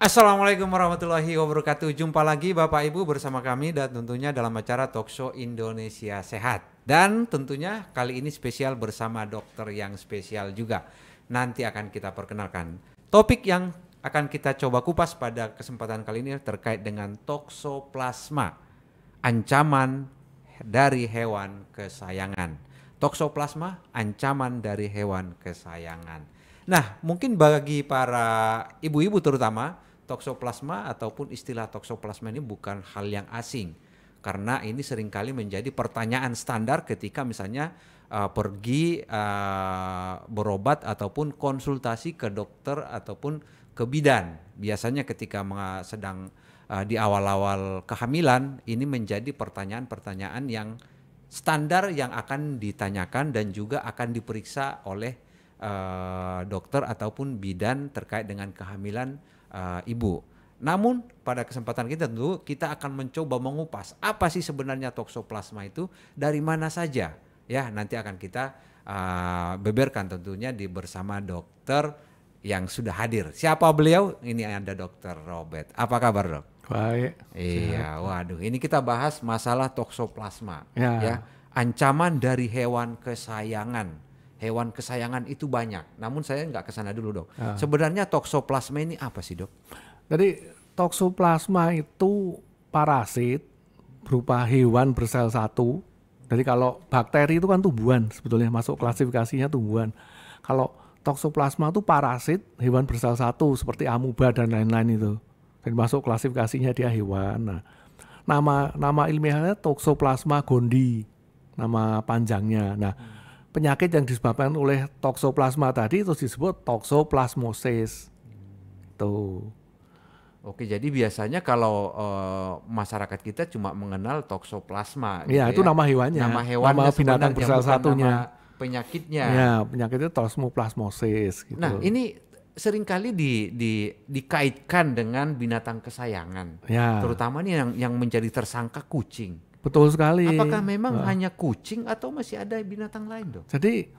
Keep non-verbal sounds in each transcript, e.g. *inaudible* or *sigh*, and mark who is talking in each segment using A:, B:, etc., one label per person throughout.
A: Assalamualaikum warahmatullahi wabarakatuh. Jumpa lagi Bapak Ibu bersama kami dan tentunya dalam acara Talkshow Indonesia Sehat. Dan tentunya kali ini spesial bersama dokter yang spesial juga. Nanti akan kita perkenalkan. Topik yang akan kita coba kupas pada kesempatan kali ini terkait dengan toksoplasma, ancaman dari hewan kesayangan. Toksoplasma, ancaman dari hewan kesayangan. Nah, mungkin bagi para ibu-ibu terutama toksoplasma ataupun istilah toksoplasma ini bukan hal yang asing karena ini seringkali menjadi pertanyaan standar ketika misalnya uh, pergi uh, berobat ataupun konsultasi ke dokter ataupun ke bidan. Biasanya ketika sedang uh, di awal-awal kehamilan ini menjadi pertanyaan-pertanyaan yang standar yang akan ditanyakan dan juga akan diperiksa oleh uh, dokter ataupun bidan terkait dengan kehamilan uh, ibu. Namun pada kesempatan kita tentu kita akan mencoba mengupas apa sih sebenarnya toksoplasma itu dari mana saja ya nanti akan kita uh, beberkan tentunya di bersama dokter yang sudah hadir. Siapa beliau? Ini ada dokter Robert. Apa kabar dok? Baik. Iya, waduh. Ini kita bahas masalah toksoplasma ya. ya ancaman dari hewan kesayangan hewan kesayangan itu banyak. Namun saya nggak kesana dulu dok. Uh. Sebenarnya toksoplasma ini apa sih dok? Jadi toksoplasma
B: itu parasit berupa hewan bersel satu. Jadi kalau bakteri itu kan tumbuhan sebetulnya masuk klasifikasinya tumbuhan. Kalau toksoplasma itu parasit hewan bersel satu seperti amuba dan lain-lain itu. Dan masuk klasifikasinya dia hewan. Nah, nama nama ilmiahnya toksoplasma gondii nama panjangnya. Nah, hmm penyakit yang disebabkan oleh toksoplasma tadi itu disebut toksoplasmosis. Tuh.
A: Oke, jadi biasanya kalau uh, masyarakat kita cuma mengenal toksoplasma. Iya, gitu ya, itu ya. nama hewannya. Nama hewan, nama binatang bersel satunya. Nama penyakitnya. Iya,
B: penyakitnya toksoplasmosis. Gitu. Nah, ini
A: seringkali di, di, dikaitkan dengan binatang kesayangan. Ya. Terutama nih yang yang menjadi tersangka kucing. Betul sekali. Apakah memang nah. hanya kucing atau masih ada binatang lain dok? Jadi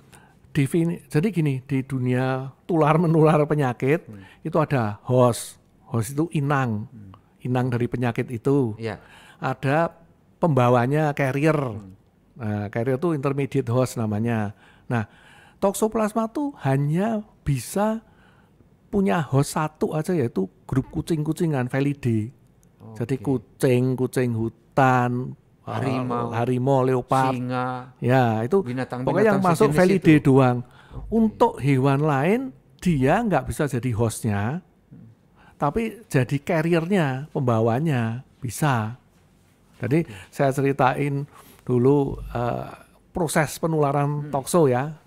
A: defini jadi gini di dunia
B: tular menular penyakit hmm. itu ada host. Host itu inang. Hmm. Inang dari penyakit itu. Ya. Ada pembawanya carrier. Hmm. Nah, carrier itu intermediate host namanya. Nah, toxoplasma itu hanya bisa punya host satu aja yaitu grup kucing-kucingan Felidae. Okay. Jadi kucing, kucing hutan, Ah, harimau, harimau, leopard, singa, ya itu binatang, pokoknya yang masuk valide itu. doang. Untuk hewan lain dia nggak bisa jadi hostnya, tapi jadi carriernya, pembawanya bisa. Jadi saya ceritain dulu uh, proses penularan hmm. tokso ya.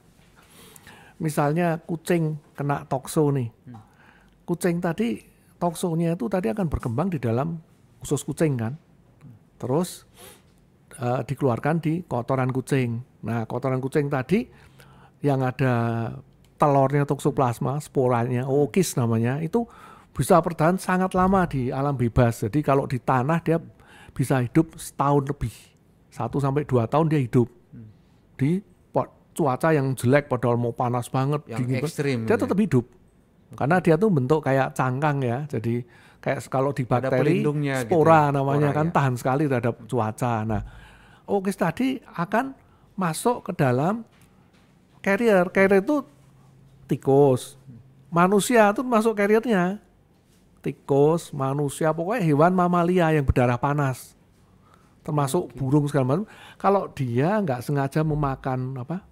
B: Misalnya kucing kena tokso nih, hmm. kucing tadi toksonya itu tadi akan berkembang di dalam usus kucing kan, terus uh, dikeluarkan di kotoran kucing. Nah, kotoran kucing tadi yang ada telurnya toksoplasma, sporanya, okis namanya, itu bisa bertahan sangat lama di alam bebas. Jadi kalau di tanah dia bisa hidup setahun lebih. Satu sampai dua tahun dia hidup. Hmm. Di cuaca yang jelek padahal mau panas banget, yang dingin ekstrim, dia gitu ya. tetap hidup. Karena dia tuh bentuk kayak cangkang ya. Jadi kayak kalau di bakteri gitu ya. spora gitu, namanya kan ya. tahan sekali terhadap cuaca. Nah, oke tadi akan masuk ke dalam carrier. Carrier itu tikus. Manusia itu masuk carriernya. Tikus, manusia, pokoknya hewan mamalia yang berdarah panas. Termasuk okay. burung segala macam. Kalau dia nggak sengaja memakan apa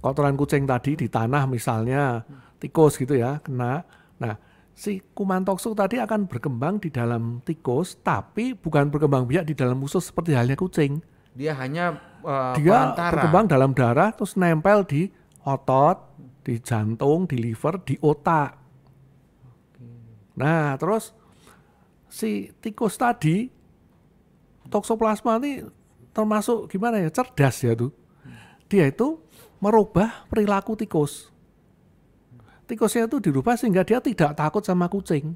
B: kotoran kucing tadi di tanah misalnya, hmm tikus gitu ya, kena. Nah, si kuman toksik tadi akan berkembang di dalam tikus, tapi bukan berkembang biak di dalam usus seperti halnya kucing.
A: Dia hanya uh, dia perantara. berkembang
B: dalam darah, terus nempel di otot, di jantung, di liver, di otak. Nah, terus si tikus tadi toksoplasma ini termasuk gimana ya cerdas ya tuh. Dia itu merubah perilaku tikus tikusnya itu dirubah sehingga dia tidak takut sama kucing.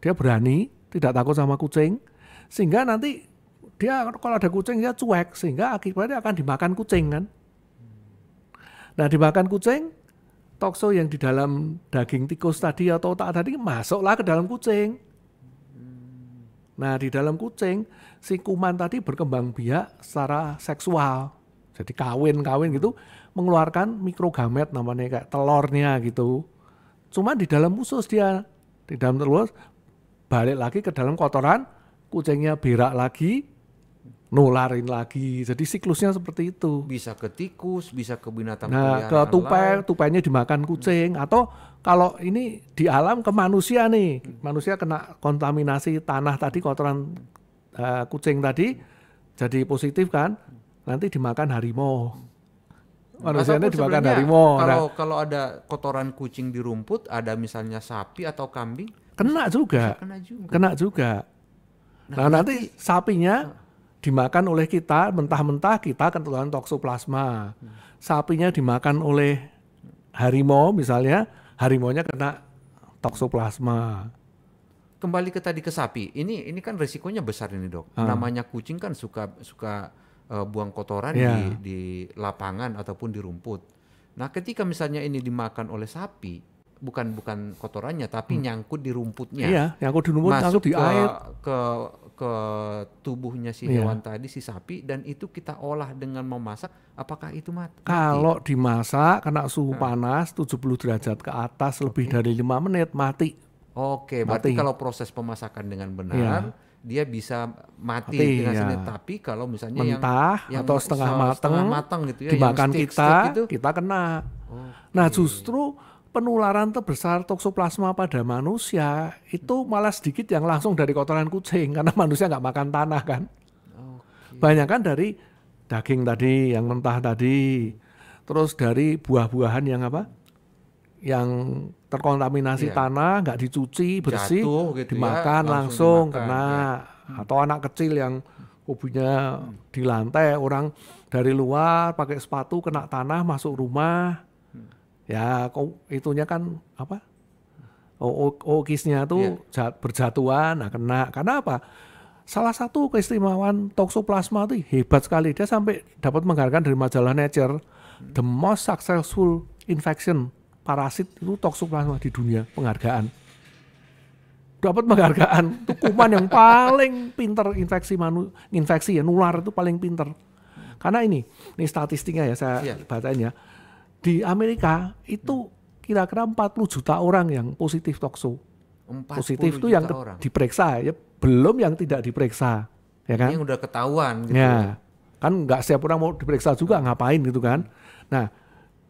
B: Dia berani, tidak takut sama kucing, sehingga nanti dia kalau ada kucing dia cuek sehingga akibatnya akan dimakan kucing kan. Nah dimakan kucing, tokso yang di dalam daging tikus tadi atau otak tadi masuklah ke dalam kucing. Nah di dalam kucing si kuman tadi berkembang biak secara seksual, jadi kawin kawin gitu mengeluarkan mikrogamet namanya kayak telurnya gitu. Cuma di dalam usus dia, di dalam telur balik lagi ke dalam kotoran, kucingnya berak lagi, nularin lagi. Jadi siklusnya seperti itu. Bisa ke tikus, bisa ke binatang Nah, ke tupai, tupainya dimakan kucing atau kalau ini di alam ke manusia nih. Manusia kena kontaminasi tanah tadi kotoran uh, kucing tadi jadi positif kan. Nanti dimakan harimau manusianya dimakan harimau. Kalau nah.
A: kalau ada kotoran kucing di rumput, ada misalnya sapi atau kambing,
B: kena juga. Kena juga. Kena juga. Nah, nah nanti, sapinya dimakan oleh kita mentah-mentah kita ketularan toksoplasma. Hmm. Sapinya dimakan oleh harimau misalnya, harimaunya kena toksoplasma
A: kembali ke tadi ke sapi ini ini kan resikonya besar ini dok hmm. namanya kucing kan suka suka uh, buang kotoran yeah. di, di lapangan ataupun di rumput. Nah, ketika misalnya ini dimakan oleh sapi, bukan bukan kotorannya, tapi hmm. nyangkut di rumputnya. Iya, nyangkut di rumput, nyangkut di ke, air ke ke tubuhnya si yeah. hewan tadi si sapi dan itu kita olah dengan memasak. Apakah itu mati? Kalau
B: dimasak kena suhu nah. panas 70 derajat ke atas okay. lebih dari lima menit mati.
A: Oke, okay, berarti kalau proses pemasakan dengan benar. Yeah dia bisa mati, Hati, dengan ya. sendiri. Tapi kalau misalnya mentah yang, yang atau setengah matang, setengah matang gitu ya, dimakan kita, stick gitu. kita
B: kena. Okay. Nah justru penularan terbesar toksoplasma pada manusia itu malah sedikit yang langsung dari kotoran kucing *laughs* karena manusia nggak makan tanah kan. Banyak kan dari daging tadi yang mentah tadi, terus dari buah-buahan yang apa, yang terkontaminasi yeah. tanah, nggak dicuci bersih, Jatuh, gitu ya, dimakan ya, langsung, langsung dimakan, kena ya. atau anak kecil yang hobinya hmm. di lantai, orang dari luar pakai sepatu kena tanah masuk rumah, hmm. ya itunya kan apa? Okisnya tuh yeah. berjatuhan, nah kena karena apa? Salah satu keistimewaan toksoplasma itu hebat sekali. Dia sampai dapat mengharapkan dari majalah Nature, hmm. the most successful infection parasit itu toksoplasma di dunia penghargaan. Dapat penghargaan itu kuman yang paling pinter infeksi manu infeksi ya nular itu paling pinter. Karena ini, ini statistiknya ya saya yeah. bacain ya. Di Amerika itu kira-kira 40 juta orang yang positif tokso.
A: Positif itu yang orang.
B: diperiksa ya, belum yang tidak diperiksa, ya kan? Yang
A: udah ketahuan gitu. Ya. ya.
B: Kan nggak setiap orang mau diperiksa juga ngapain gitu kan. Nah,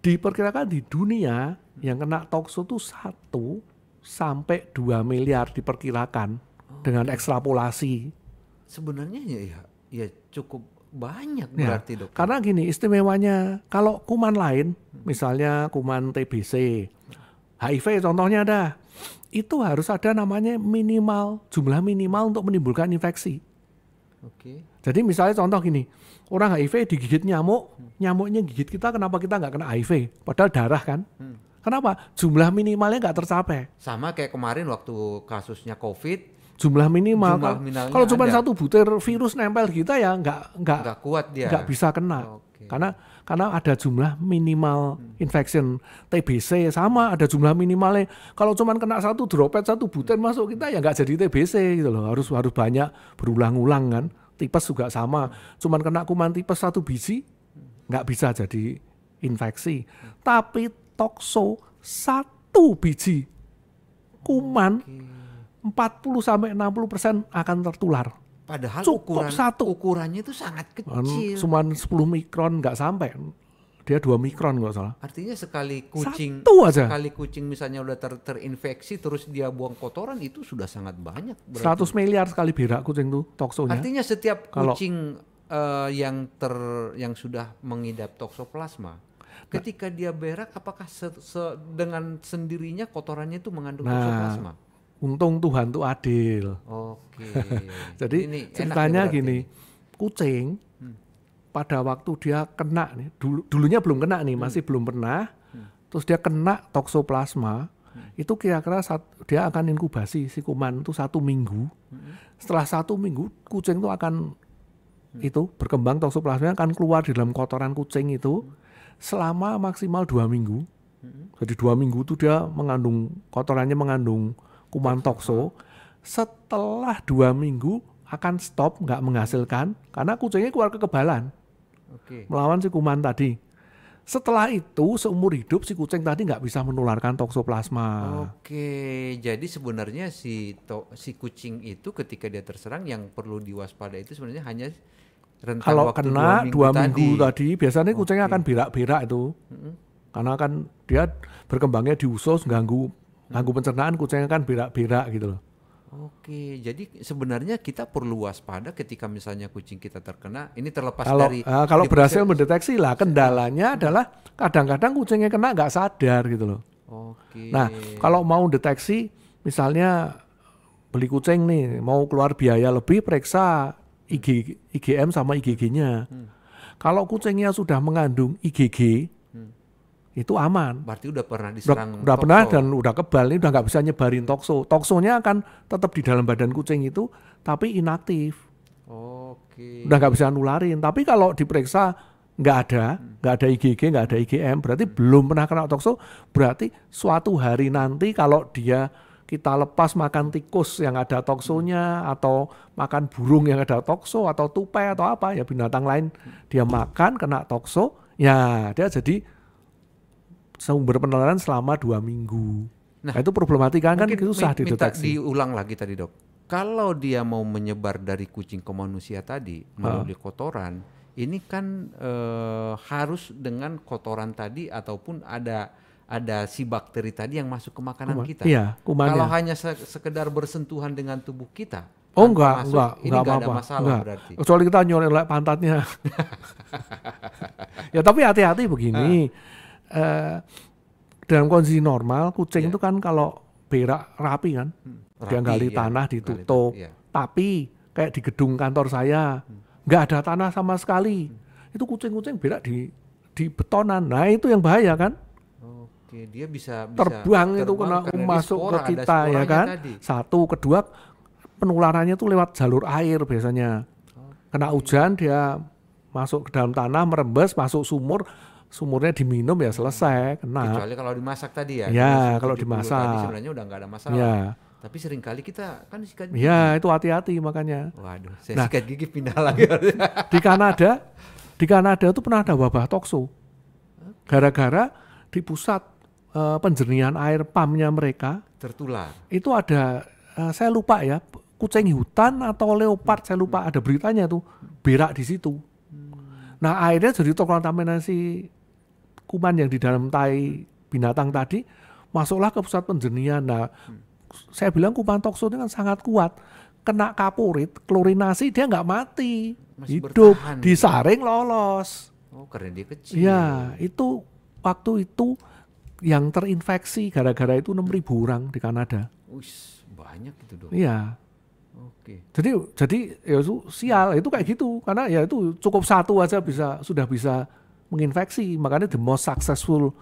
B: diperkirakan di dunia yang kena tokso itu satu sampai 2 miliar diperkirakan oh, dengan ekstrapolasi.
A: Sebenarnya ya, ya, ya cukup banyak ya, berarti dok.
B: Karena gini istimewanya kalau kuman lain, hmm. misalnya kuman TBC, HIV contohnya ada, itu harus ada namanya minimal jumlah minimal untuk menimbulkan infeksi. Oke. Jadi misalnya contoh gini, orang HIV digigit nyamuk, hmm. nyamuknya gigit kita, kenapa kita nggak kena HIV? Padahal darah kan. Hmm. Kenapa? Jumlah minimalnya nggak tercapai.
A: Sama kayak kemarin waktu kasusnya COVID,
B: jumlah minimal. Jumlah kalau cuma satu
A: butir virus nempel kita ya nggak nggak nggak kuat dia, nggak
B: bisa kena. Okay. Karena karena ada jumlah minimal hmm. infection TBC sama ada jumlah minimalnya. Kalau cuma kena satu droplet satu butir hmm. masuk kita ya nggak jadi TBC gitu loh. Harus harus banyak berulang-ulang kan. Tipes juga sama. Cuman kena kuman tipes satu biji nggak bisa jadi infeksi. Hmm. Tapi tokso satu biji kuman okay. 40 sampai 60 persen akan tertular. Padahal Cukup ukuran, satu.
A: ukurannya itu sangat kan kecil. cuma
B: 10 mikron nggak sampai. Dia 2 mikron nggak salah.
A: Artinya sekali kucing satu aja. sekali kucing misalnya udah ter terinfeksi terus dia buang kotoran itu sudah sangat banyak. Berarti.
B: 100 miliar sekali birak kucing itu toksonya. Artinya setiap kucing
A: uh, yang ter yang sudah mengidap toksoplasma Nah. Ketika dia berak, apakah se -se dengan sendirinya kotorannya itu mengandung nah, toksoplasma?
B: Untung Tuhan tuh adil. Oke. Okay. *laughs* Jadi ini ceritanya ya gini, kucing hmm. pada waktu dia kena nih, dulu, dulunya belum kena nih, hmm. masih belum pernah. Hmm. Terus dia kena toksoplasma, hmm. itu kira-kira dia akan inkubasi si kuman itu satu minggu. Hmm. Setelah satu minggu, kucing itu akan hmm. itu berkembang toksoplasma akan keluar di dalam kotoran kucing itu. Hmm selama maksimal dua minggu. Mm-hmm. Jadi dua minggu itu dia mengandung kotorannya mengandung kuman tokso. Setelah dua minggu akan stop nggak menghasilkan karena kucingnya keluar kekebalan Oke. melawan si kuman tadi. Setelah itu seumur hidup si kucing tadi nggak bisa menularkan toksoplasma.
A: Oke, jadi sebenarnya si to, si kucing itu ketika dia terserang yang perlu diwaspada itu sebenarnya hanya Rentang kalau kena dua minggu, dua minggu tadi,
B: tadi biasanya kucingnya okay. akan berak-berak itu. Hmm. Karena kan dia berkembangnya di usus, ganggu hmm. ganggu pencernaan, kucingnya kan berak-berak gitu loh.
A: Oke, jadi sebenarnya kita perlu waspada ketika misalnya kucing kita terkena. Ini terlepas kalau, dari uh, kalau berhasil
B: mendeteksi lah. Kendalanya hmm. adalah kadang-kadang kucingnya kena nggak sadar gitu loh. Oke. Nah, kalau mau deteksi, misalnya beli kucing nih, mau keluar biaya lebih, periksa IG, IgM sama IgG-nya. Hmm. Kalau kucingnya sudah mengandung IgG, hmm. itu aman.
A: Berarti udah pernah diserang. Udah, udah pernah dan
B: udah kebal, ini udah nggak bisa nyebarin tokso. Toksonya akan tetap di dalam badan kucing itu, tapi inaktif. Oke. Udah nggak bisa nularin. Tapi kalau diperiksa nggak ada, hmm. nggak ada IgG, nggak ada IgM, berarti hmm. belum pernah kena tokso, berarti suatu hari nanti kalau dia kita lepas makan tikus yang ada toksonya atau makan burung yang ada tokso atau tupai atau apa ya binatang lain dia makan kena tokso ya dia jadi sumber penularan selama dua minggu. Nah, nah itu problematika kan susah dideteksi. Minta
A: diulang lagi tadi dok. Kalau dia mau menyebar dari kucing ke manusia tadi melalui ah. kotoran, ini kan e, harus dengan kotoran tadi ataupun ada ada si bakteri tadi yang masuk ke makanan kuman. kita. Iya, kumannya. Kalau hanya sekedar bersentuhan dengan tubuh kita, Oh enggak, masuk, enggak, ini enggak, enggak ada apa, masalah enggak. berarti. Kecuali kita
B: nyolek pantatnya. *laughs* ya tapi hati-hati begini. Uh. Uh, dalam kondisi normal kucing yeah. itu kan kalau berak rapi kan. Hmm, rapi, Dia gali ya. tanah ditutup. Gali, ya. Tapi kayak di gedung kantor saya hmm. ada tanah sama sekali. Hmm. Itu kucing-kucing berak di di betonan. Nah, itu yang bahaya kan?
A: Oke, dia bisa, bisa terbang, terbang itu kena masuk ke kita ya kan. Tadi.
B: Satu, kedua penularannya itu lewat jalur air biasanya. Kena hujan dia masuk ke dalam tanah, merembes, masuk sumur, sumurnya diminum ya hmm. selesai kena. Kecuali kalau dimasak tadi ya. Ya kalau dimasak. Tadi sebenarnya udah nggak ada masalah. Ya.
A: Tapi seringkali kita kan sikat gigi. Ya
B: itu hati-hati makanya.
A: Waduh, saya nah, sikat gigi pindah lagi. *laughs* di
B: Kanada, di Kanada itu pernah ada wabah tokso. Gara-gara di pusat uh, penjernihan air pamnya mereka tertular. Itu ada uh, saya lupa ya kucing hutan atau leopard saya lupa ada beritanya tuh berak di situ. Hmm. Nah airnya jadi terkontaminasi kuman yang di dalam tai binatang tadi masuklah ke pusat penjernihan. Nah hmm. saya bilang kuman toksin itu kan sangat kuat kena kapurit, klorinasi dia nggak mati, Masih hidup, bertahan, disaring ya?
A: lolos. Oh, karena dia kecil. Ya,
B: itu waktu itu yang terinfeksi gara-gara itu 6.000 orang di Kanada.
A: Uish, banyak itu dong. Iya. Oke.
B: Jadi jadi ya itu sial itu kayak gitu karena ya itu cukup satu aja bisa sudah bisa menginfeksi. Makanya the most successful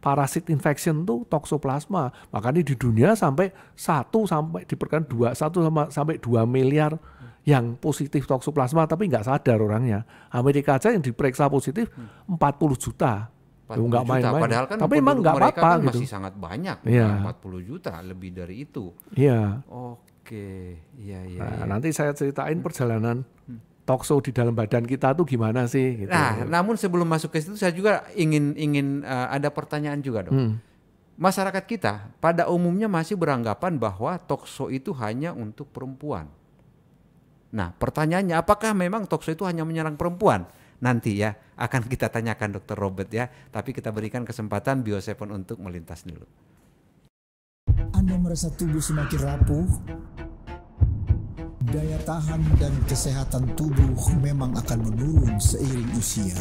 B: parasit infection tuh toxoplasma. Makanya di dunia sampai satu sampai diperkirakan dua satu sama sampai dua miliar yang positif toxoplasma tapi nggak sadar orangnya. Amerika aja yang diperiksa positif 40 hmm. juta. 40 nggak juta. Main, main. Padahal kan Tapi emang nggak apa-apa kan gitu. masih sangat banyak, Ya.
A: 40 juta lebih dari itu. Iya. Oke, iya iya. Nah, ya. nanti
B: saya ceritain hmm. perjalanan hmm. Tokso di dalam badan kita tuh gimana sih? Gitu. Nah,
A: namun sebelum masuk ke situ saya juga ingin ingin uh, ada pertanyaan juga dong. Hmm. Masyarakat kita pada umumnya masih beranggapan bahwa tokso itu hanya untuk perempuan. Nah, pertanyaannya apakah memang tokso itu hanya menyerang perempuan? nanti ya akan kita tanyakan Dokter Robert ya. Tapi kita berikan kesempatan Biosepon untuk melintas dulu.
B: Anda merasa tubuh semakin rapuh? Daya tahan dan kesehatan tubuh memang akan menurun seiring usia.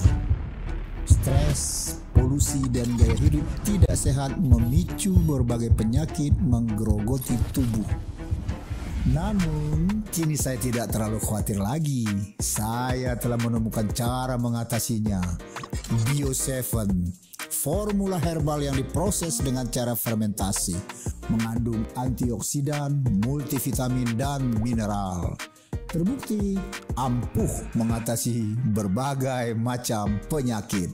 A: Stres, polusi, dan gaya hidup tidak sehat memicu berbagai penyakit menggerogoti tubuh namun, kini saya tidak terlalu khawatir lagi. Saya telah menemukan cara mengatasinya. Bio7, formula herbal yang diproses dengan cara fermentasi, mengandung antioksidan, multivitamin, dan mineral. Terbukti ampuh mengatasi berbagai macam penyakit.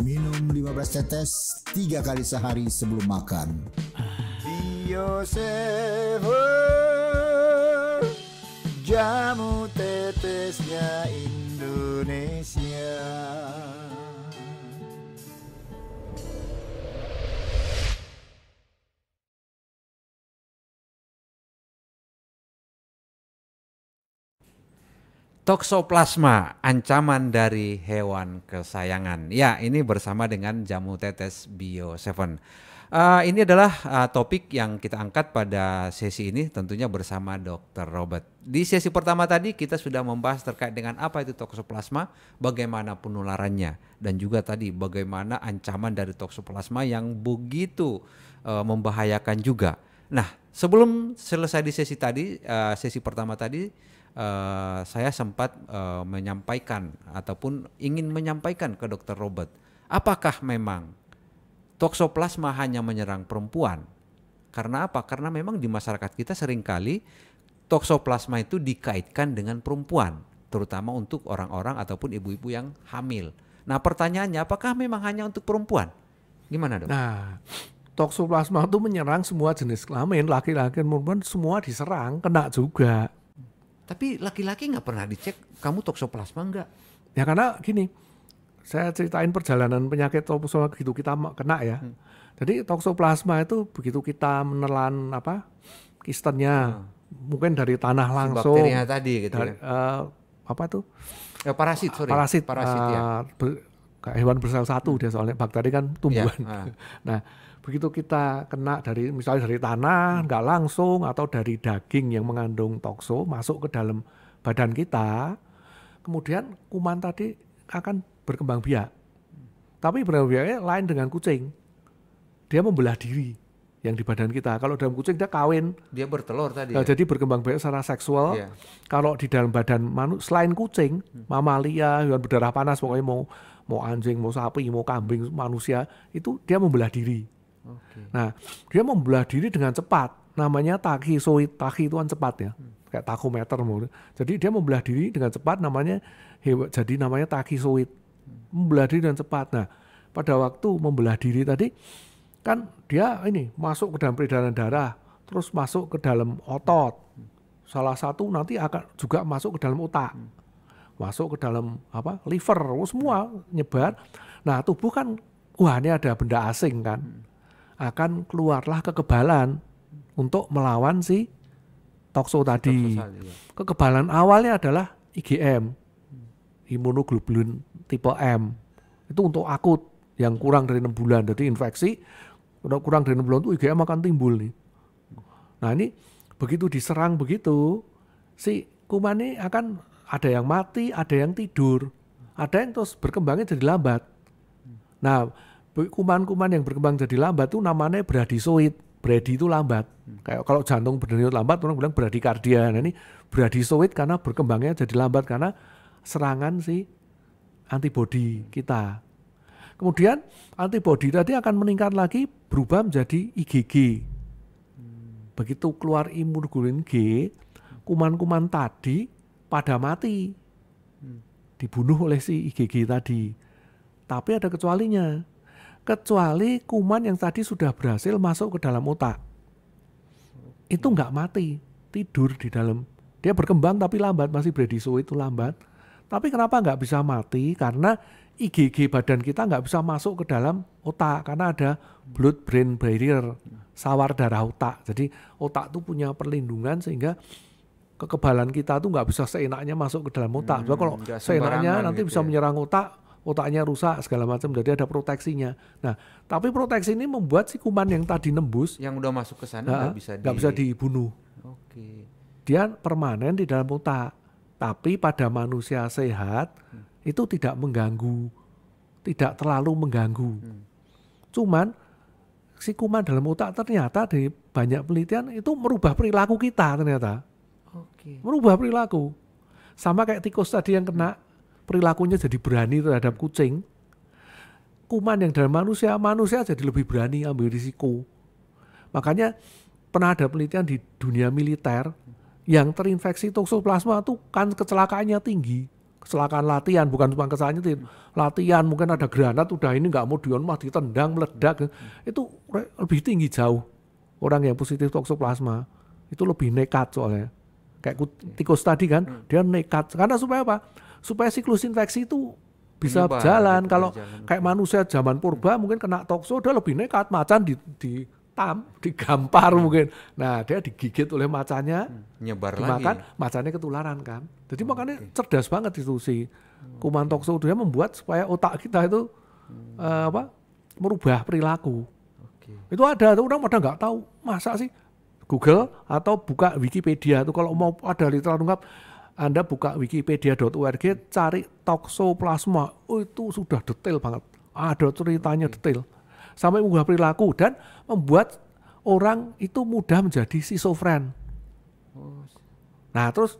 A: Minum 15 tetes tiga kali sehari sebelum makan. Bio7 jamu tetesnya Indonesia. Toxoplasma, ancaman dari hewan kesayangan. Ya, ini bersama dengan jamu tetes Bio 7. Uh, ini adalah uh, topik yang kita angkat pada sesi ini tentunya bersama Dr. Robert. Di sesi pertama tadi kita sudah membahas terkait dengan apa itu toksoplasma, bagaimana penularannya dan juga tadi bagaimana ancaman dari toksoplasma yang begitu uh, membahayakan juga. Nah, sebelum selesai di sesi tadi, uh, sesi pertama tadi uh, saya sempat uh, menyampaikan ataupun ingin menyampaikan ke Dr. Robert, apakah memang Toxoplasma hanya menyerang perempuan. Karena apa? Karena memang di masyarakat kita seringkali Toxoplasma itu dikaitkan dengan perempuan, terutama untuk orang-orang ataupun ibu-ibu yang hamil. Nah, pertanyaannya apakah memang hanya untuk perempuan? Gimana, Dok? Nah,
B: toksoplasma itu menyerang semua jenis kelamin, laki-laki dan perempuan semua diserang, kena juga. Tapi laki-laki nggak pernah dicek kamu Toxoplasma enggak? Ya karena gini, saya ceritain perjalanan penyakit toksoplasma begitu kita kena ya. Hmm. Jadi toksoplasma itu begitu kita menelan apa kistennya, hmm. mungkin dari tanah langsung. bakterinya tadi gitu. Dari, ya. uh, apa tuh?
A: Ya, parasit, sorry. Parasit, parasit uh, ya.
B: Ke hewan bersel satu hmm. dia soalnya bakteri kan iya, tumbuhan. Ya, uh. *laughs* Nah, begitu kita kena dari misalnya dari tanah hmm. nggak langsung atau dari daging yang mengandung tokso masuk ke dalam badan kita, kemudian kuman tadi akan berkembang biak. Tapi berkembang biaknya lain dengan kucing. Dia membelah diri yang di badan kita. Kalau dalam kucing dia kawin,
A: dia bertelur tadi. Nah, ya? Jadi
B: berkembang biak secara seksual. Yeah. Kalau di dalam badan manusia selain kucing, hmm. mamalia, hewan berdarah panas pokoknya mau mau anjing, mau sapi, mau kambing, manusia itu dia membelah diri. Okay. Nah, dia membelah diri dengan cepat. Namanya takisoid. Taki itu kan cepat ya. Hmm. Kayak takometer. Jadi dia membelah diri dengan cepat namanya jadi namanya takisoid membelah diri dan cepat. Nah, pada waktu membelah diri tadi kan dia ini masuk ke dalam peredaran darah, terus masuk ke dalam otot. Salah satu nanti akan juga masuk ke dalam otak. Masuk ke dalam apa? liver, oh, semua nyebar. Nah, tubuh kan wah ini ada benda asing kan. Akan keluarlah kekebalan untuk melawan si tokso tadi. Ya. Kekebalan awalnya adalah IgM, imunoglobulin tipe M. Itu untuk akut yang kurang dari enam bulan. Jadi infeksi kurang dari enam bulan itu IgM akan timbul nih. Nah ini begitu diserang begitu si kuman ini akan ada yang mati, ada yang tidur, ada yang terus berkembangnya jadi lambat. Nah kuman-kuman yang berkembang jadi lambat itu namanya bradisoid. Bradi itu lambat. Hmm. Kayak kalau jantung berdenyut lambat, orang bilang bradikardia. Nah ini bradisoid karena berkembangnya jadi lambat karena serangan si antibodi kita. Kemudian antibodi tadi akan meningkat lagi berubah menjadi IgG. Begitu keluar imunoglobulin G, kuman-kuman tadi pada mati. Dibunuh oleh si IgG tadi. Tapi ada kecualinya. Kecuali kuman yang tadi sudah berhasil masuk ke dalam otak. Itu nggak mati, tidur di dalam. Dia berkembang tapi lambat, masih brediso itu lambat. Tapi kenapa nggak bisa mati? Karena IgG badan kita nggak bisa masuk ke dalam otak karena ada blood brain barrier, sawar darah otak. Jadi otak tuh punya perlindungan sehingga kekebalan kita tuh nggak bisa seenaknya masuk ke dalam otak. Hmm, kalau seenaknya nanti gitu bisa ya. menyerang otak, otaknya rusak segala macam. Jadi ada proteksinya. Nah, tapi proteksi ini membuat si kuman yang tadi nembus, yang udah masuk ke sana nggak bisa nggak di... bisa dibunuh. Oke. Okay. Dia permanen di dalam otak. Tapi pada manusia sehat hmm. itu tidak mengganggu, tidak terlalu mengganggu. Hmm. Cuman si kuman dalam otak ternyata di banyak penelitian itu merubah perilaku kita ternyata. Okay. Merubah perilaku. Sama kayak tikus tadi yang kena hmm. perilakunya jadi berani terhadap kucing. Kuman yang dalam manusia, manusia jadi lebih berani ambil risiko. Makanya pernah ada penelitian di dunia militer, hmm yang terinfeksi toksoplasma itu kan kecelakaannya tinggi. Kecelakaan latihan, bukan cuma kecelakaannya tinggi. Latihan mungkin ada granat, udah ini nggak mau dion, mah ditendang, meledak. Itu lebih tinggi jauh orang yang positif toksoplasma. Itu lebih nekat soalnya. Kayak hmm. tikus tadi kan, hmm. dia nekat. Karena supaya apa? Supaya siklus infeksi itu bisa jalan jalan ya, Kalau kayak manusia zaman purba mungkin kena tokso, udah lebih nekat. Macan di, di hitam digampar mungkin. Nah, dia digigit oleh macannya,
A: hmm, nyebar dimakan,
B: lagi. macannya ketularan kan. Jadi oh, makanya okay. cerdas banget itu si oh, kuman tokso dia membuat supaya otak kita itu hmm. uh, apa? merubah perilaku. Okay. Itu ada, orang pada nggak tahu. Masa sih Google atau buka Wikipedia itu kalau mau ada literatur lengkap anda buka wikipedia.org cari toksoplasma oh, itu sudah detail banget ada ceritanya detail sampai mengubah perilaku dan membuat orang itu mudah menjadi schizofren. Nah terus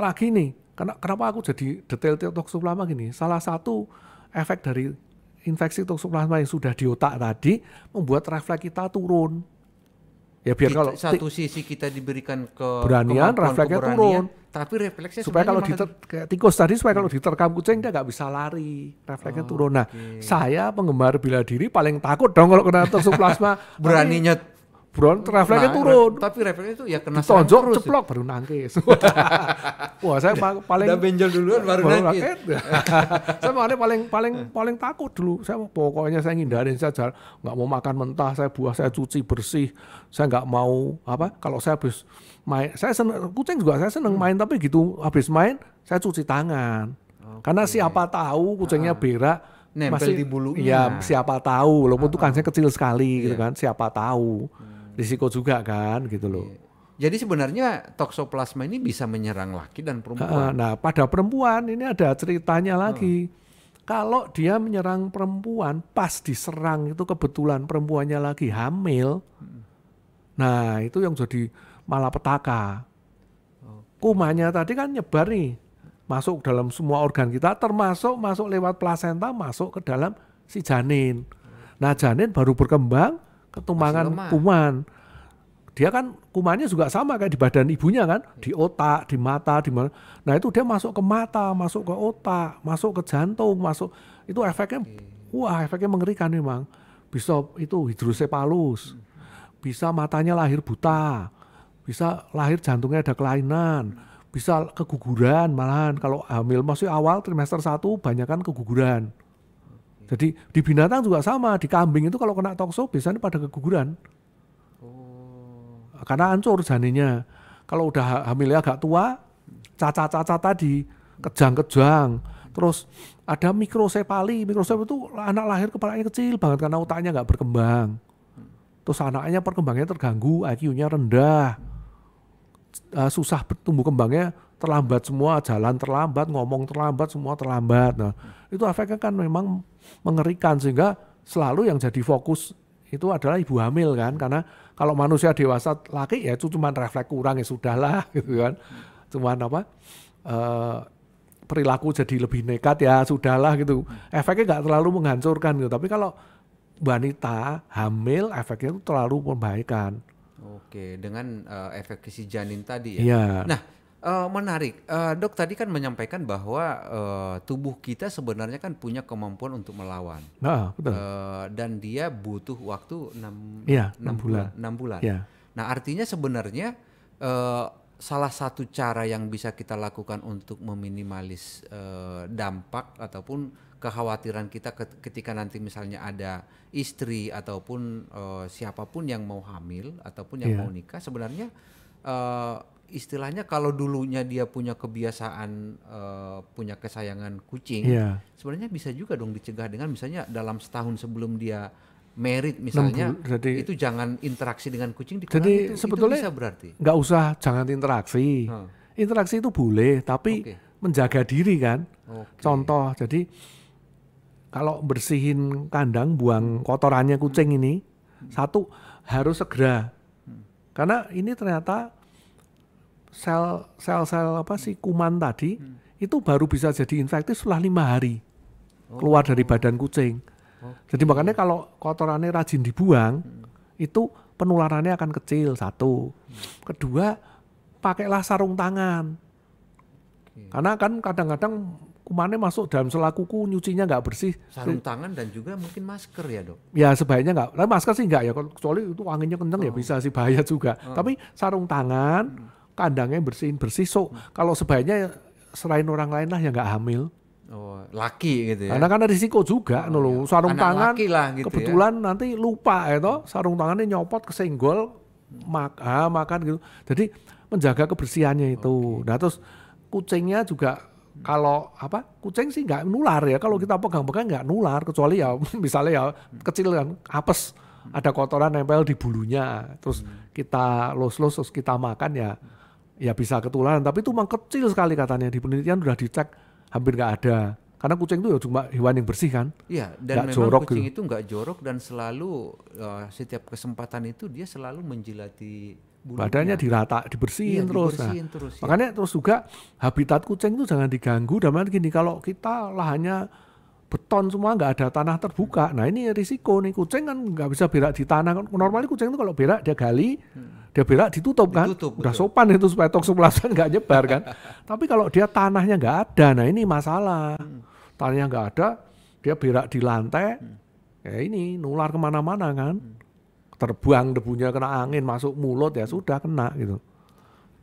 B: lagi nih, kenapa aku jadi detail toksoplasma gini? Salah satu efek dari infeksi toksoplasma yang sudah di otak tadi membuat refleks kita turun. Ya biar kalau satu
A: sisi kita diberikan ke beranian, refleksnya turun. Tapi refleksnya supaya kalau diter,
B: kayak tikus tadi supaya kalau iya. diterkam kucing dia nggak bisa lari, refleksnya turun. Nah, saya penggemar bila diri paling takut dong kalau kena toksoplasma. *laughs* Beraninya brown refleksnya nah, turun. Tapi refleksnya itu ya kena tonjok ceplok ya. baru nangkis. *laughs* Wah, saya paling Udah benjol duluan baru, baru nangkis. *laughs* saya makanya paling paling paling takut dulu. Saya pokoknya saya ngindarin saya jalan, nggak mau makan mentah, saya buah saya cuci bersih. Saya nggak mau apa? Kalau saya habis main, saya seneng kucing juga saya seneng main tapi gitu habis main saya cuci tangan. Okay. Karena siapa tahu kucingnya ah. berak nempel masih, di bulunya. Iya, siapa tahu, walaupun uh -huh. tuh ah. saya kecil sekali yeah. gitu iya. kan, siapa
A: tahu. Hmm risiko juga kan gitu loh. Iya. Jadi sebenarnya toksoplasma ini bisa menyerang laki dan perempuan.
B: Nah, pada perempuan ini ada ceritanya lagi. Hmm. Kalau dia menyerang perempuan, pas diserang itu kebetulan perempuannya lagi hamil. Hmm. Nah, itu yang jadi malapetaka. Kumanya tadi kan nyebar nih, masuk dalam semua organ kita, termasuk masuk lewat plasenta, masuk ke dalam si janin. Nah, janin baru berkembang, ketumbangan kuman. Dia kan kumannya juga sama kayak di badan ibunya kan, di otak, di mata, di mana. Nah itu dia masuk ke mata, masuk ke otak, masuk ke jantung, masuk itu efeknya, wah efeknya mengerikan memang. Bisa itu hidrosepalus, hmm. bisa matanya lahir buta, bisa lahir jantungnya ada kelainan, bisa keguguran malahan kalau hamil masih awal trimester satu banyak kan keguguran jadi di binatang juga sama, di kambing itu kalau kena tokso biasanya pada keguguran. Oh. Karena hancur janinnya. Kalau udah hamilnya agak tua, caca-caca tadi, kejang-kejang. Terus ada mikrosepali, mikrosepali itu anak lahir kepalanya kecil banget karena otaknya nggak berkembang. Terus anaknya perkembangannya terganggu, IQ-nya rendah. Eh, susah bertumbuh kembangnya terlambat semua, jalan terlambat, ngomong terlambat, semua terlambat. Nah, itu efeknya kan memang mengerikan sehingga selalu yang jadi fokus itu adalah ibu hamil kan karena kalau manusia dewasa laki ya itu cuma refleks kurang ya sudahlah *laughs* gitu kan cuman apa e, perilaku jadi lebih nekat ya sudahlah gitu efeknya nggak terlalu menghancurkan gitu tapi kalau wanita hamil efeknya itu terlalu membaikan
A: oke dengan uh, efek si janin tadi ya, ya. nah Uh, menarik, uh, dok tadi kan menyampaikan bahwa uh, tubuh kita sebenarnya kan punya kemampuan untuk melawan. Nah, betul. Uh, dan dia butuh waktu enam ya, bulan. 6 bulan. Ya. Nah artinya sebenarnya uh, salah satu cara yang bisa kita lakukan untuk meminimalis uh, dampak ataupun kekhawatiran kita ketika nanti misalnya ada istri ataupun uh, siapapun yang mau hamil ataupun yang ya. mau nikah sebenarnya uh, istilahnya kalau dulunya dia punya kebiasaan uh, punya kesayangan kucing, yeah. sebenarnya bisa juga dong dicegah dengan misalnya dalam setahun sebelum dia merit misalnya jadi, itu jangan interaksi dengan kucing di jadi itu, sebetulnya itu bisa berarti
B: nggak usah jangan interaksi hmm. interaksi itu boleh tapi okay. menjaga diri kan okay. contoh jadi kalau bersihin kandang buang hmm. kotorannya kucing ini hmm. satu harus segera hmm. karena ini ternyata sel sel sel apa sih hmm. kuman tadi hmm. itu baru bisa jadi infektif setelah lima hari oh. keluar oh. dari badan kucing. Okay. Jadi makanya kalau kotorannya rajin dibuang hmm. itu penularannya akan kecil satu. Hmm. Kedua pakailah sarung tangan. Okay. Karena kan kadang-kadang kumannya masuk dalam selaku kuku nyucinya nggak bersih. Sarung
A: tangan dan juga mungkin masker ya dok.
B: Ya sebaiknya nggak. Nah, masker sih nggak ya. Kecuali itu anginnya kenceng ya oh. ya bisa sih bahaya juga. Oh. Tapi sarung tangan. Hmm kandangnya bersihin bersih. So hmm. kalau sebaiknya selain orang lain lah yang nggak hamil.
A: Oh, laki gitu ya. Karena kan ada
B: risiko juga oh, loh. Iya. Sarung Anak tangan laki lah, gitu ya. kebetulan ya. nanti lupa itu ya sarung tangannya nyopot kesenggol mak ah, makan gitu. Jadi menjaga kebersihannya itu. Okay. Nah, terus kucingnya juga kalau apa kucing sih nggak nular ya kalau hmm. kita pegang-pegang nggak nular kecuali ya *laughs* misalnya ya kecil kan apes hmm. ada kotoran nempel di bulunya terus hmm. kita los-los terus kita makan ya ya bisa ketularan tapi itu memang kecil sekali katanya di penelitian sudah dicek hampir nggak ada karena kucing itu ya cuma hewan yang bersih kan iya dan gak memang jorok kucing gitu.
A: itu nggak jorok dan selalu uh, setiap kesempatan itu dia selalu menjilati bulunya. badannya
B: dirata dibersihin iya, terus, nah, dibersihin nah, terus ya. makanya terus juga habitat kucing itu jangan diganggu dan gini kalau kita lahannya beton semua nggak ada tanah terbuka. Nah ini risiko nih kucing kan nggak bisa berak di tanah. Kan normalnya kucing itu kalau berak dia gali, hmm. dia berak ditutup kan. Ditutup, Udah betul. sopan itu supaya toksoplasma nggak nyebar kan. *laughs* Tapi kalau dia tanahnya nggak ada, nah ini masalah. Hmm. Tanahnya nggak ada, dia berak di lantai, hmm. ya ini nular kemana-mana kan. terbuang debunya kena angin masuk mulut ya sudah kena gitu.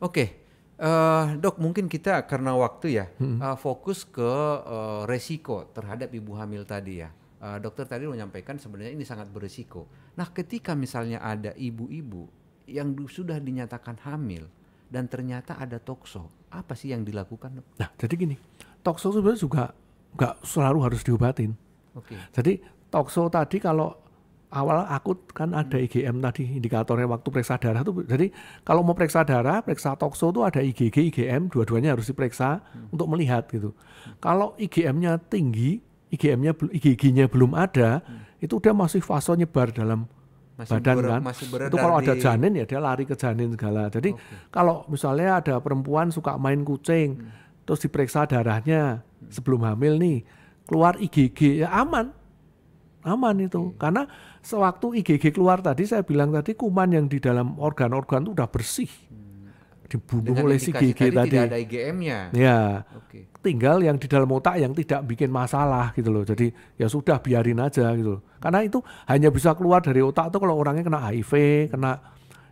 A: Oke. Okay. Uh, dok, mungkin kita karena waktu ya hmm. uh, fokus ke uh, resiko terhadap ibu hamil tadi ya. Uh, dokter tadi menyampaikan sebenarnya ini sangat beresiko. Nah, ketika misalnya ada ibu-ibu yang sudah dinyatakan hamil dan ternyata ada tokso, apa sih yang dilakukan? Dok?
B: Nah, jadi gini, tokso sebenarnya juga nggak selalu harus diobatin. Okay. Jadi tokso tadi kalau awal aku kan ada IgM tadi indikatornya waktu periksa darah tuh. Jadi kalau mau periksa darah, periksa tokso tuh ada IgG, IgM, dua-duanya harus diperiksa hmm. untuk melihat gitu. Kalau IgM-nya tinggi, IgM-nya IgG-nya belum ada, hmm. itu udah masih fase nyebar dalam masih badan ber, kan. itu kalau ada janin ya dia lari ke janin segala. Jadi okay. kalau misalnya ada perempuan suka main kucing, hmm. terus diperiksa darahnya hmm. sebelum hamil nih, keluar IgG ya aman. Aman itu. Okay. Karena sewaktu IgG keluar tadi saya bilang tadi kuman yang di dalam organ-organ itu udah bersih hmm. dibunuh Dengan oleh si IgG tadi, tadi. Tidak ada IgM-nya. Ya. Okay. Tinggal yang di dalam otak yang tidak bikin masalah gitu loh. Jadi ya sudah biarin aja gitu loh. Karena itu hanya bisa keluar dari otak itu kalau orangnya kena HIV, kena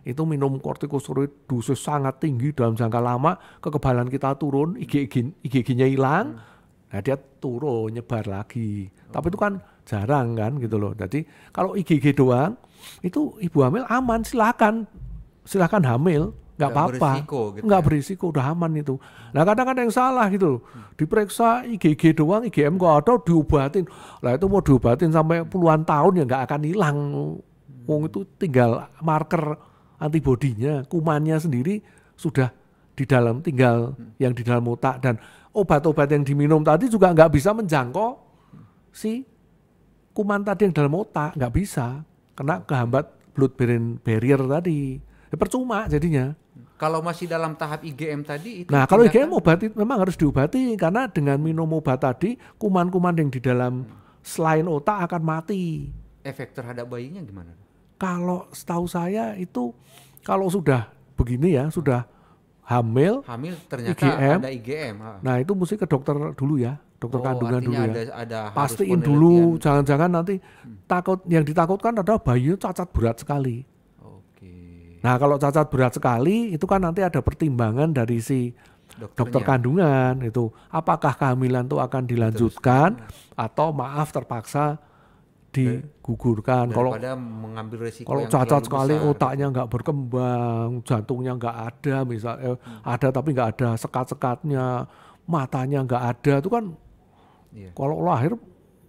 B: itu minum kortikosteroid dosis sangat tinggi dalam jangka lama, kekebalan kita turun, IgG-nya hilang. Hmm. Nah, dia turun nyebar lagi. Oh. Tapi itu kan jarang kan gitu loh. Jadi kalau IgG doang itu ibu hamil aman silakan silakan hamil nggak apa-apa gitu nggak ya. berisiko udah aman itu nah kadang-kadang yang salah gitu loh diperiksa IgG doang IgM kok atau diobatin lah itu mau diobatin sampai puluhan tahun ya nggak akan hilang wong itu tinggal marker antibodinya kumannya sendiri sudah di dalam tinggal yang di dalam otak dan obat-obat yang diminum tadi juga nggak bisa menjangkau si kuman tadi yang dalam otak nggak bisa kena kehambat blood brain barrier tadi ya, percuma jadinya
A: kalau masih dalam tahap IgM tadi itu nah kalau IgM
B: obat itu memang harus diobati karena dengan minum obat tadi kuman-kuman yang di dalam selain otak akan mati
A: efek terhadap bayinya gimana
B: kalau setahu saya itu kalau sudah begini ya sudah hamil hamil ternyata IgM, ada IgM nah itu mesti ke dokter dulu ya dokter oh, kandungan dulu ya. Ada, Pastiin dulu, jangan-jangan nanti hmm. takut yang ditakutkan adalah bayinya cacat berat sekali. Oke. Nah kalau cacat berat sekali itu kan nanti ada pertimbangan dari si Dokternya. dokter kandungan itu apakah kehamilan itu akan dilanjutkan Terus. atau maaf terpaksa digugurkan kalau
A: mengambil resiko kalau cacat sekali besar.
B: otaknya nggak berkembang jantungnya nggak ada misalnya eh, hmm. ada tapi nggak ada sekat-sekatnya matanya nggak ada itu kan Yeah. Kalau lahir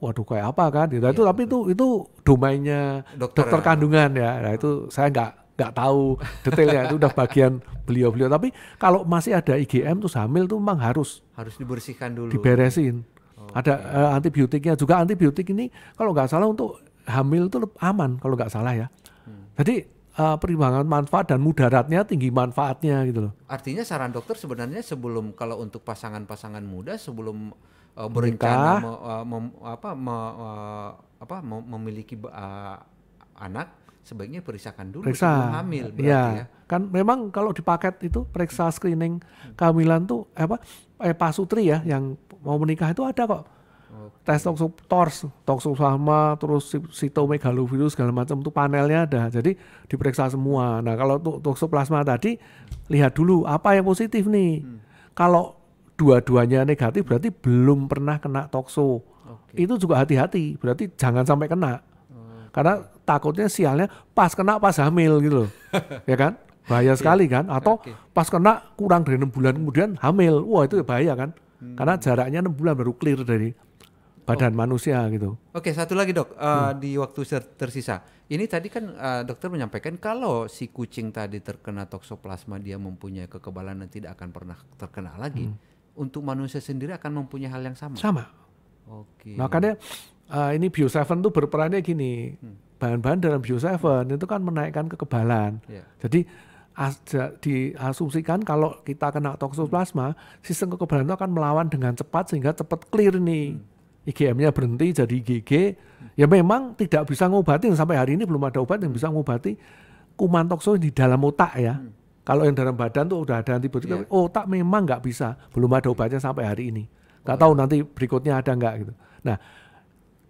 B: waduh kayak apa kan gitu. Yeah, itu iya, tapi itu itu domainnya dokter, dokter ya. kandungan ya. Nah, itu saya nggak nggak tahu detailnya itu udah bagian beliau-beliau tapi kalau masih ada IgM tuh hamil tuh memang harus
A: harus dibersihkan dulu diberesin
B: oh, ada uh, antibiotiknya juga antibiotik ini kalau nggak salah untuk hamil itu aman kalau nggak salah ya
A: hmm.
B: jadi uh, eh, perimbangan manfaat dan mudaratnya tinggi manfaatnya gitu loh
A: artinya saran dokter sebenarnya sebelum kalau untuk pasangan-pasangan muda sebelum uh, eh, berencana eh, me, uh, mem, apa, me, uh, apa mem, memiliki uh, anak sebaiknya periksakan dulu periksa. sebelum hamil berarti ya. ya.
B: Kan memang kalau di paket itu periksa screening kehamilan tuh apa eh pasutri ya yang mau menikah itu ada kok. Okay. Tes toksotors, toksoplasma, terus sitomegalovirus segala macam tuh panelnya ada. Jadi diperiksa semua. Nah, kalau toksoplasma tadi lihat dulu apa yang positif nih. Hmm. Kalau dua-duanya negatif berarti belum pernah kena tokso. Okay. Itu juga hati-hati, berarti jangan sampai kena. Hmm. Karena takutnya sialnya pas kena pas hamil gitu loh. *laughs* ya kan? Bahaya iya. sekali kan? Atau okay. pas kena kurang dari enam bulan kemudian hamil. Wah, itu ya bahaya kan? Hmm. Karena jaraknya enam bulan baru clear dari badan oh. manusia gitu.
A: Oke, okay, satu lagi dok, uh, hmm. di waktu tersisa. Ini tadi kan uh, dokter menyampaikan kalau si kucing tadi terkena toksoplasma dia mempunyai kekebalan dan tidak akan pernah terkena lagi. Hmm untuk manusia sendiri akan mempunyai hal yang sama. Sama. Oke. Okay. Makanya
B: uh, ini Bio 7 tuh berperannya gini. Hmm. Bahan-bahan hmm. dalam Bio 7 itu kan menaikkan kekebalan. Yeah. Jadi as, diasumsikan kalau kita kena toksoplasma, hmm. sistem kekebalan itu akan melawan dengan cepat sehingga cepat clear nih. Hmm. IgM-nya berhenti jadi IgG. Ya memang tidak bisa ngobatin sampai hari ini belum ada obat yang bisa ngobati kuman toksos di dalam otak ya. Hmm. Kalau yang dalam badan tuh udah ada antibiotik, yeah. oh tak memang nggak bisa, belum ada obatnya sampai hari ini. Nggak tahu nanti berikutnya ada nggak gitu. Nah,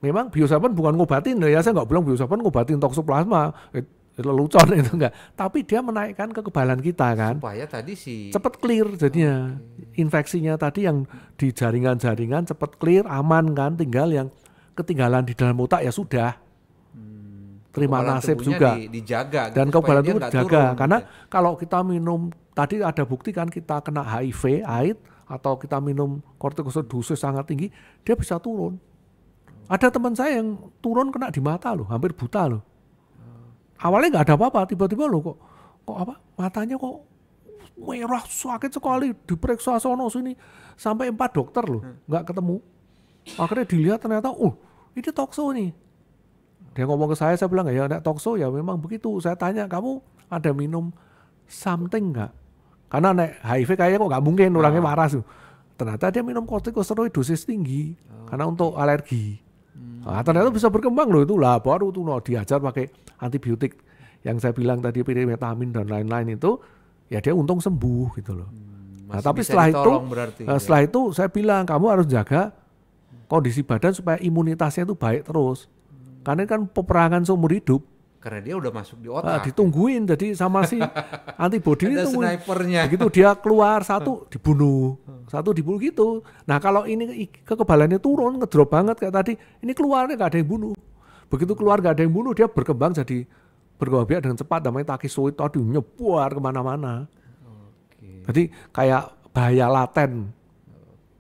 B: memang biosapan bukan ngobatin, ya saya nggak bilang biosapan ngobatin toksoplasma, eh, lelucon *laughs* itu enggak. Tapi dia menaikkan kekebalan kita kan. Supaya
A: tadi si
B: cepat clear jadinya. Infeksinya tadi yang di jaringan-jaringan cepat clear, aman kan. Tinggal yang ketinggalan di dalam otak ya sudah terima nasib juga di,
A: dijaga gitu dan gitu, kekebalan tubuh dijaga turun,
B: karena gitu. kalau kita minum tadi ada bukti kan kita kena HIV AIDS atau kita minum kortikosteroid dosis sangat tinggi dia bisa turun ada teman saya yang turun kena di mata loh hampir buta loh awalnya nggak ada apa-apa tiba-tiba loh kok kok apa matanya kok merah sakit sekali diperiksa sono sini sampai empat dokter loh hmm. nggak ketemu akhirnya dilihat ternyata uh ini tokso nih dia ngomong ke saya, saya bilang, ya enggak tokso ya memang begitu. Saya tanya, kamu ada minum something nggak? Karena naik HIV kayaknya kok nggak mungkin, orangnya marah ah. sih. Ternyata dia minum kortikosteroid dosis tinggi, oh. karena untuk alergi. Hmm. Nah, ternyata bisa berkembang loh itu lah baru tuh no, diajar pakai antibiotik yang saya bilang tadi pirimetamin dan lain-lain itu ya dia untung sembuh gitu loh. Hmm, nah, tapi setelah itu berarti, nah, ya? setelah itu saya bilang kamu harus jaga kondisi badan supaya imunitasnya itu baik terus. Karena kan peperangan seumur hidup.
A: Karena dia udah masuk di ah, otak. Nah, ditungguin,
B: jadi sama si *laughs* antibody ini tungguin. Snipernya. Begitu dia keluar satu *laughs* dibunuh, hmm. satu dibunuh gitu. Nah kalau ini kekebalannya turun, ngedrop banget kayak tadi, ini keluarnya gak ada yang bunuh. Begitu keluar gak ada yang bunuh, dia berkembang jadi berkembang biak dengan cepat, namanya takisoid tadi nyebuar kemana-mana. Jadi kayak bahaya laten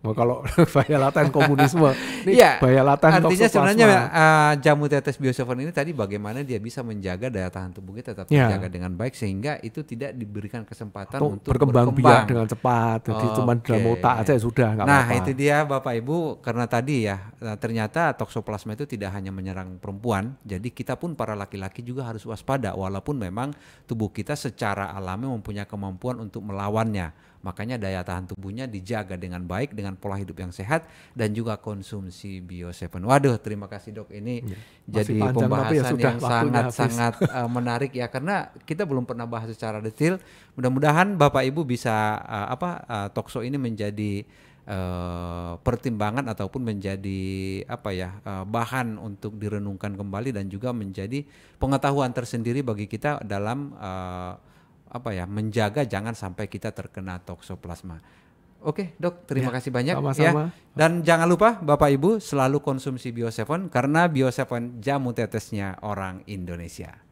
B: Mau kalau *laughs* bahaya laten komunisme, ini ya, bahaya laten Artinya sebenarnya
A: uh, jamu tetes biosofon ini tadi bagaimana dia bisa menjaga daya tahan tubuhnya tetap ya. terjaga dengan baik sehingga itu tidak diberikan kesempatan Atau untuk berkembang, berkembang. biak dengan cepat. Jadi oh, cuma okay. dalam otak aja sudah. nah apa itu dia Bapak Ibu karena tadi ya nah, ternyata toksoplasma itu tidak hanya menyerang perempuan. Jadi kita pun para laki-laki juga harus waspada walaupun memang tubuh kita secara alami mempunyai kemampuan untuk melawannya. Makanya daya tahan tubuhnya dijaga dengan baik dengan pola hidup yang sehat dan juga konsumsi Bio seven Waduh, terima kasih Dok. Ini ya. jadi pembahasan ya sudah, yang sangat-sangat sangat, uh, *laughs* menarik ya karena kita belum pernah bahas secara detail. Mudah-mudahan Bapak Ibu bisa uh, apa uh, eh, tokso ini menjadi Uh, pertimbangan ataupun menjadi apa ya uh, bahan untuk direnungkan kembali dan juga menjadi pengetahuan tersendiri bagi kita dalam uh, apa ya menjaga jangan sampai kita terkena toksoplasma. Oke dok, terima ya, kasih banyak sama-sama. ya. Dan jangan lupa bapak ibu selalu konsumsi Bio7 karena Bio7 jamu tetesnya orang Indonesia.